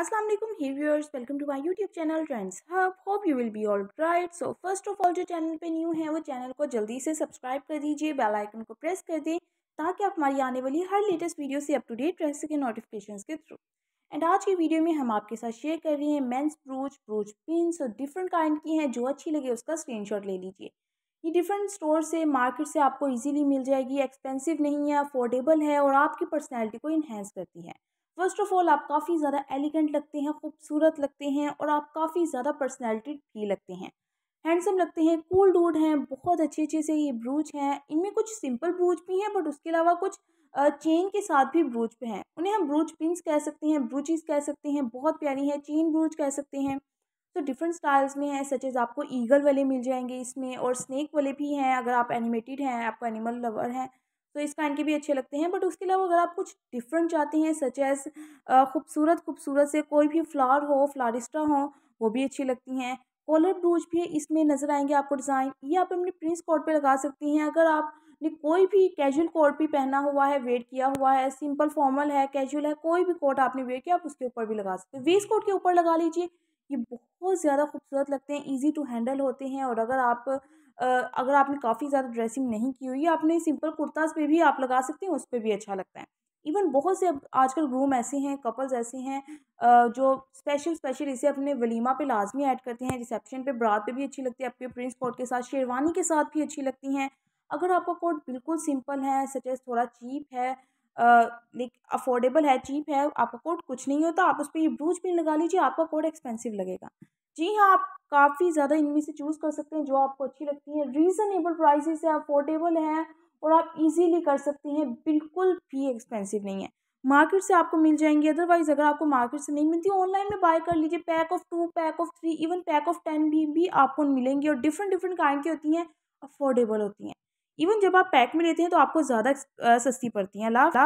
Aslam alaikum hey viewers welcome to my YouTube channel Trends Hub hope you will be all right so first of all जो channel पे new है वो channel को जल्दी से subscribe कर दीजिए बेल आइकन को प्रेस कर दें ताकि आप हमारी आने वाली हर लेटेस्ट वीडियो से अप टू डेट रह सकें नोटिफिकेशन के थ्रू एंड आज की वीडियो में हम आपके साथ शेयर कर रहे हैं men's brooch brooch pins so different kind की हैं जो अच्छी लगे उसका स्क्रीन ले लीजिए ये डिफरेंट स्टोर से मार्केट से आपको ईजिली मिल जाएगी एक्सपेंसिव नहीं है अफोर्डेबल है और आपकी पर्सनैलिटी को इन्हेंस करती है फ़र्स्ट ऑफ़ ऑल आप काफ़ी ज़्यादा एलिगेंट लगते हैं खूबसूरत लगते हैं और आप काफ़ी ज़्यादा पर्सनैलिटी भी लगते हैं हैंडसम लगते हैं कूल डूड हैं बहुत अच्छे अच्छे से ये ब्रूच हैं इनमें कुछ सिंपल ब्रूच भी हैं बट उसके अलावा कुछ चेन के साथ भी ब्रूच पे हैं उन्हें हम ब्रूच पिंस कह सकते हैं ब्रूचिस कह सकते हैं बहुत प्यारी है चेन ब्रूच कह सकते हैं तो डिफरेंट स्टाइल्स में हैं सच एज आपको ईगल वाले मिल जाएंगे इसमें और स्नैक वाले भी हैं अगर आप एनिमेटेड हैं आपका एनिमल लवर हैं तो इस काइंड के भी अच्छे लगते हैं बट उसके अलावा अगर आप कुछ डिफरेंट चाहते हैं सच एज खूबसूरत खूबसूरत से कोई भी फ्लावर हो फ्लारिस्टा हो वो भी अच्छी लगती हैं कॉलर ब्रूज भी इसमें नज़र आएंगे आपको डिज़ाइन ये आप अपने प्रिंस कोड पर लगा सकती हैं अगर आपने कोई भी कैजुअल कोट भी पहना हुआ है वेट किया हुआ है सिंपल फॉर्मल है कैजुअल है कोई भी कोट आपने वेट किया आप उसके ऊपर भी लगा सकते हैं वेस्ट कोट के ऊपर लगा लीजिए ये बहुत ज़्यादा खूबसूरत लगते हैं ईजी टू हैंडल होते हैं और अगर आप अगर आपने काफ़ी ज़्यादा ड्रेसिंग नहीं की हुई है आपने सिंपल कुर्ताज़ पे भी आप लगा सकते हैं उस पर भी अच्छा लगता है इवन बहुत से आजकल ग्रूम ऐसे हैं कपल्स ऐसे हैं जो स्पेशल स्पेशल इसे अपने वलीमा पे लाजमी ऐड करते हैं रिसेप्शन पे बरात पे भी अच्छी लगती है आपके प्रिंस कोट के साथ शेरवानी के साथ भी अच्छी लगती हैं अगर आपका कोट बिल्कुल सिंपल है सचेज थोड़ा चीप है लाइक अफोर्डेबल है चीप है आपका कोट कुछ नहीं होता आप उस पर ब्रूज पिन लगा लीजिए आपका कोट एक्सपेंसिव लगेगा जी हाँ आप काफ़ी ज़्यादा इनमें से चूज़ कर सकते हैं जो आपको अच्छी लगती है रीज़नेबल प्राइस है अफोर्डेबल हैं और आप इजीली कर सकते हैं बिल्कुल भी एक्सपेंसिव नहीं है मार्केट से आपको मिल जाएंगी अदरवाइज़ अगर आपको मार्केट से नहीं मिलती ऑनलाइन में बाय कर लीजिए pack of two pack of three even pack of ten भी भी आपको मिलेंगी और डिफरेंट डिफरेंट काइंड की होती हैं अफोर्डेबल होती हैं इवन जब आप पैक में लेते हैं तो आपको ज़्यादा सस्ती पड़ती हैं लाभ